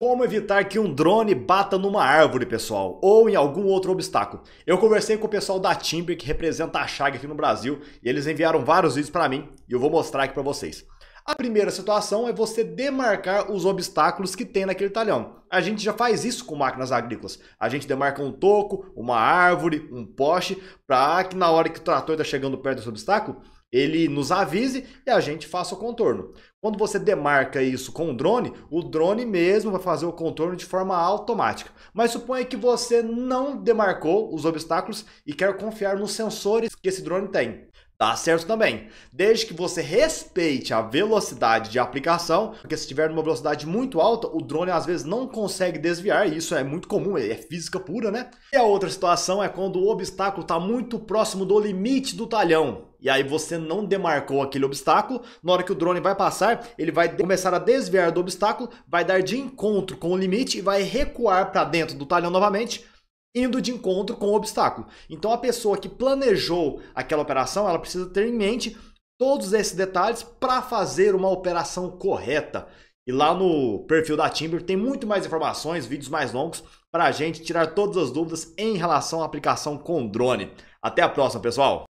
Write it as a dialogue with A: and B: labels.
A: Como evitar que um drone bata numa árvore, pessoal, ou em algum outro obstáculo. Eu conversei com o pessoal da Timber, que representa a Chag aqui no Brasil, e eles enviaram vários vídeos para mim, e eu vou mostrar aqui para vocês. A primeira situação é você demarcar os obstáculos que tem naquele talhão. A gente já faz isso com máquinas agrícolas. A gente demarca um toco, uma árvore, um poste, para que na hora que o trator está chegando perto desse obstáculo, ele nos avise e a gente faça o contorno. Quando você demarca isso com o drone, o drone mesmo vai fazer o contorno de forma automática. Mas suponha que você não demarcou os obstáculos e quer confiar nos sensores que esse drone tem tá certo também, desde que você respeite a velocidade de aplicação, porque se tiver numa velocidade muito alta, o drone às vezes não consegue desviar, e isso é muito comum, é física pura, né? E a outra situação é quando o obstáculo está muito próximo do limite do talhão, e aí você não demarcou aquele obstáculo. Na hora que o drone vai passar, ele vai começar a desviar do obstáculo, vai dar de encontro com o limite e vai recuar para dentro do talhão novamente indo de encontro com o obstáculo. Então a pessoa que planejou aquela operação, ela precisa ter em mente todos esses detalhes para fazer uma operação correta. E lá no perfil da Timber tem muito mais informações, vídeos mais longos para a gente tirar todas as dúvidas em relação à aplicação com drone. Até a próxima, pessoal!